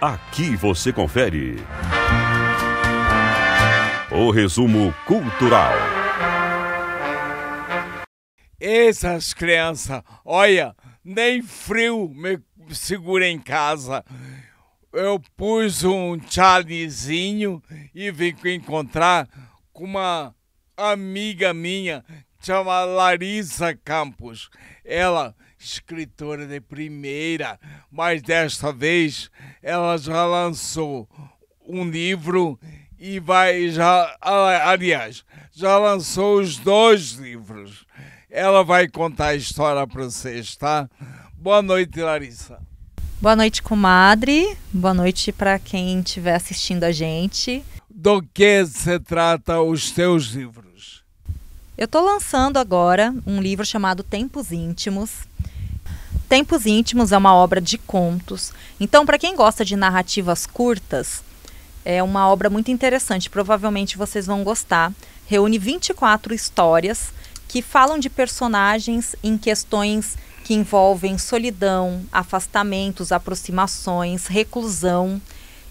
Aqui você confere. O resumo cultural. Essas crianças, olha, nem frio me segura em casa. Eu pus um chalizinho e vim encontrar com uma amiga minha chamada Larissa Campos. Ela escritora de primeira, mas desta vez ela já lançou um livro e vai já, ah, aliás, já lançou os dois livros. Ela vai contar a história para vocês, tá? Boa noite, Larissa. Boa noite, comadre. Boa noite para quem estiver assistindo a gente. Do que se trata os teus livros? Eu estou lançando agora um livro chamado Tempos Íntimos. Tempos Íntimos é uma obra de contos. Então, para quem gosta de narrativas curtas, é uma obra muito interessante. Provavelmente vocês vão gostar. Reúne 24 histórias que falam de personagens em questões que envolvem solidão, afastamentos, aproximações, reclusão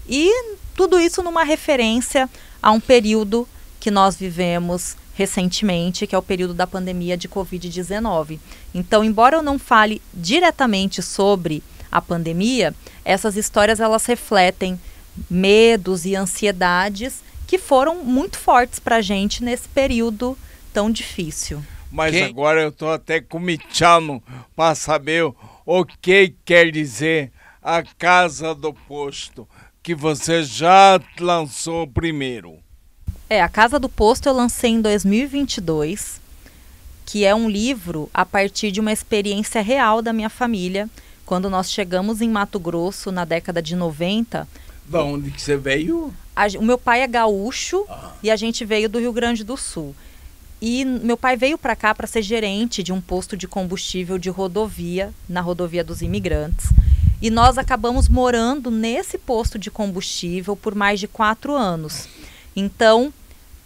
e tudo isso numa referência a um período que nós vivemos recentemente, que é o período da pandemia de Covid-19. Então, embora eu não fale diretamente sobre a pandemia, essas histórias elas refletem medos e ansiedades que foram muito fortes para a gente nesse período tão difícil. Mas Quem? agora eu estou até com comichando para saber o que quer dizer a casa do posto que você já lançou primeiro. É, A Casa do Posto eu lancei em 2022, que é um livro a partir de uma experiência real da minha família, quando nós chegamos em Mato Grosso na década de 90. Da onde que você veio? A, o meu pai é gaúcho ah. e a gente veio do Rio Grande do Sul. E meu pai veio para cá para ser gerente de um posto de combustível de rodovia, na rodovia dos imigrantes. E nós acabamos morando nesse posto de combustível por mais de quatro anos. Então,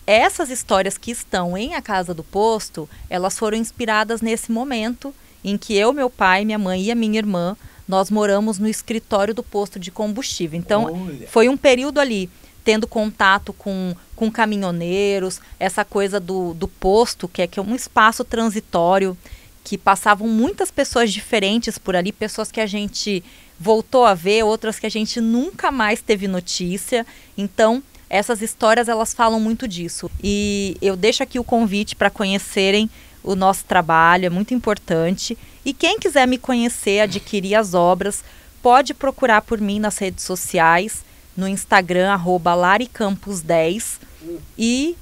essas histórias que estão em A Casa do Posto, elas foram inspiradas nesse momento em que eu, meu pai, minha mãe e a minha irmã, nós moramos no escritório do posto de combustível. Então, Olha. foi um período ali tendo contato com, com caminhoneiros, essa coisa do, do posto, que é, que é um espaço transitório, que passavam muitas pessoas diferentes por ali, pessoas que a gente voltou a ver, outras que a gente nunca mais teve notícia. Então, essas histórias elas falam muito disso. E eu deixo aqui o convite para conhecerem o nosso trabalho, é muito importante. E quem quiser me conhecer, adquirir as obras, pode procurar por mim nas redes sociais, no Instagram, arroba 10 E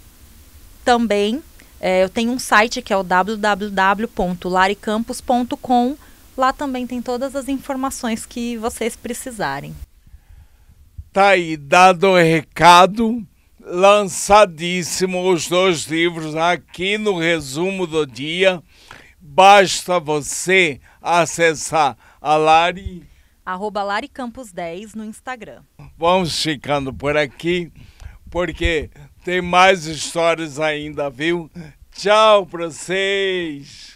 também é, eu tenho um site que é o www.laricampus.com. Lá também tem todas as informações que vocês precisarem. Tá aí dado o um recado, lançadíssimo os dois livros aqui no resumo do dia. Basta você acessar a Lari. Arroba Lari Campos 10 no Instagram. Vamos ficando por aqui, porque tem mais histórias ainda, viu? Tchau pra vocês!